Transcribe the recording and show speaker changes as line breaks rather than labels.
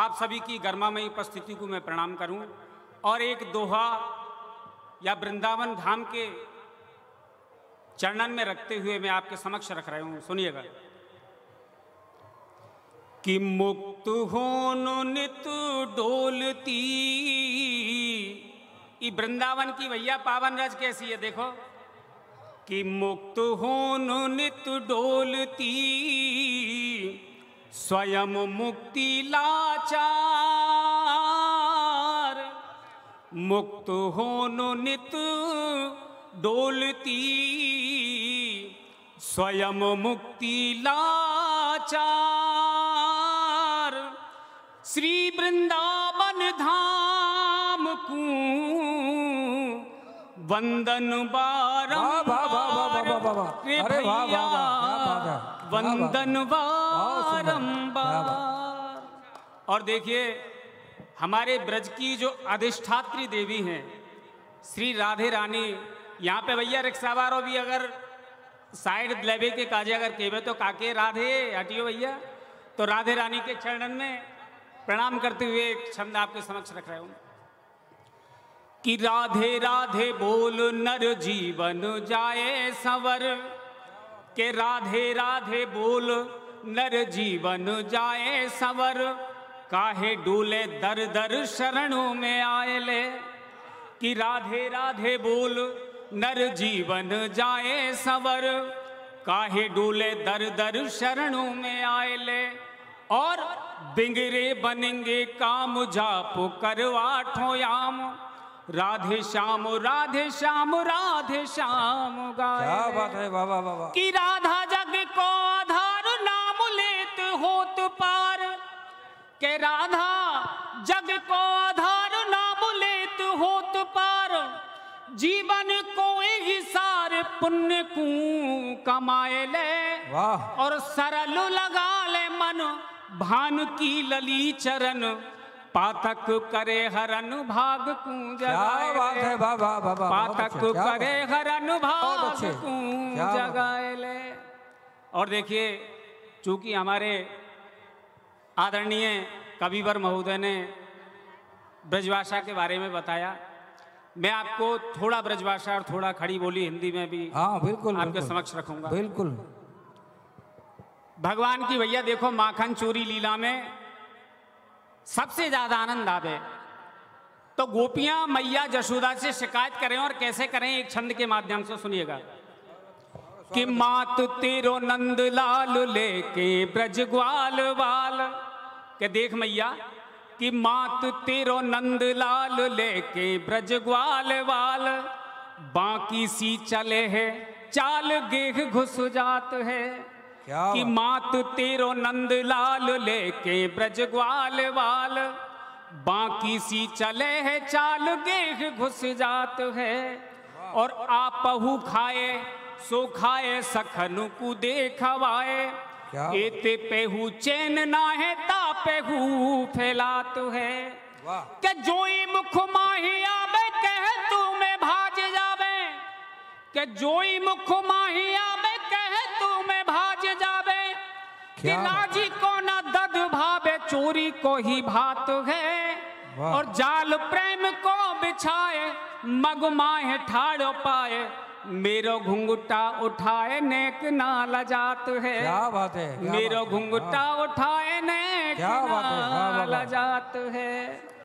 आप सभी की गर्मामयी उपस्थिति को मैं प्रणाम करूं और एक दोहा या वृंदावन धाम के चरणन में रखते हुए मैं आपके समक्ष रख रहा हूं सुनिएगा कि मुक्त हो नित डोलती वृंदावन की भैया पावन रज कैसी है देखो कि मुक्त हो नित डोलती स्वयं मुक्ति लाचार मुक्त होनो नित डोलती स्वयं मुक्ति लाचार श्री वृंदावन धाम को वंदन बारा अरे वाह वाह वाह वाह वाह वंदन वारंबार और देखिए हमारे ब्रज की जो अधिष्ठात्री देवी हैं श्री राधे रानी यहाँ पे भैया रिक्शावार भी अगर साइड लेबे के काजे अगर केवे तो काके राधे हटियो भैया तो राधे रानी के चरणन में प्रणाम करते हुए एक छंद आपके समक्ष रख रहे हूँ कि राधे राधे बोल नर जीवन जाए सवर के राधे राधे बोल नर जीवन जाए सवर काहे डूले दर दर शरणों में आए ले कि राधे राधे बोल नर जीवन जाए सवर काहे डूले दर दर शरणों में आए ले और बिंगरे बनेंगे काम जाप करवा याम राधे श्याम राधे श्याम राधे श्याम गाय क्या बात है बाबा बाबा कि राधा जग को आधार नाम लेत होत पार के राधा जग को आधार नाम लेत होत पार जीवन को सार पुण्य को कमाए ले वाह और सरल लगा ले मन भान की लली चरण पाथक करे हर अनुभाग जगाए पाथक करे हर अनुभाग जगाए ले और देखिए चूंकि हमारे आदरणीय कविवर महोदय ने ब्रजभाषा के बारे में बताया मैं आपको थोड़ा ब्रजभाषा और थोड़ा खड़ी बोली हिंदी में भी हाँ बिल्कुल आपके समक्ष रखूंगा बिल्कुल भगवान की भैया देखो माखन चोरी लीला में सबसे ज़्यादा आनंद आवे तो गोपियां मैया जशोदा से शिकायत करें और कैसे करें एक छंद के माध्यम से सुनिएगा कि मात तेरो नंद लाल लेके ब्रज ग्वाल वाल के देख मैया कि मात तेरो नंद लाल लेके ब्रज ग्वाल वाल बाकी सी चले है चाल गेह घुस जात है कि मात तेरो नंद लाल लेके ब्रज ग्वाल वाल बाकी सी चले है चाल गेह घुस जात है और आपहू खाए सो खाए सखन को देखवाए एते पेहू चैन ना है ता पेहू फैलात है के जोई मुख माही आवे कह तू में भाज जावे के जोई मुख माही कि लाजी को न दद भावे चोरी को ही भात है और जाल प्रेम को बिछाए मगमाए ठाड़ पाए मेरो घुंगटा उठाए नेक ना लजात है क्या बात है मेरो घुंघुटा उठाए नेक ना लजात है